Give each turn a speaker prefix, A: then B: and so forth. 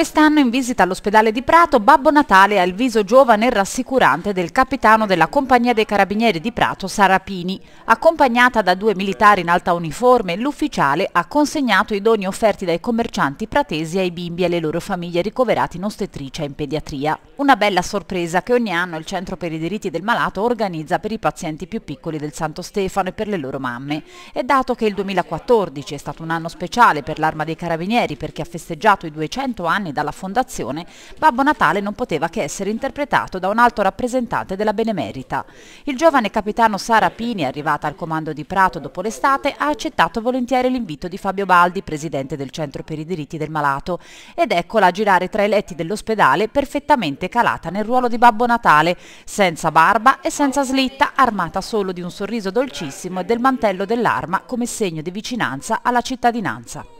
A: Quest'anno in visita all'ospedale di Prato, Babbo Natale ha il viso giovane e rassicurante del capitano della Compagnia dei Carabinieri di Prato, Sara Pini. Accompagnata da due militari in alta uniforme, l'ufficiale ha consegnato i doni offerti dai commercianti pratesi ai bimbi e alle loro famiglie ricoverati in ostetricia e in pediatria. Una bella sorpresa che ogni anno il Centro per i diritti del malato organizza per i pazienti più piccoli del Santo Stefano e per le loro mamme. E dato che il 2014 è stato un anno speciale per l'Arma dei Carabinieri perché ha festeggiato i 200 anni anni dalla fondazione, Babbo Natale non poteva che essere interpretato da un alto rappresentante della benemerita. Il giovane capitano Sara Pini, arrivata al comando di Prato dopo l'estate, ha accettato volentieri l'invito di Fabio Baldi, presidente del Centro per i diritti del malato, ed eccola a girare tra i letti dell'ospedale perfettamente calata nel ruolo di Babbo Natale, senza barba e senza slitta, armata solo di un sorriso dolcissimo e del mantello dell'arma come segno di vicinanza alla cittadinanza.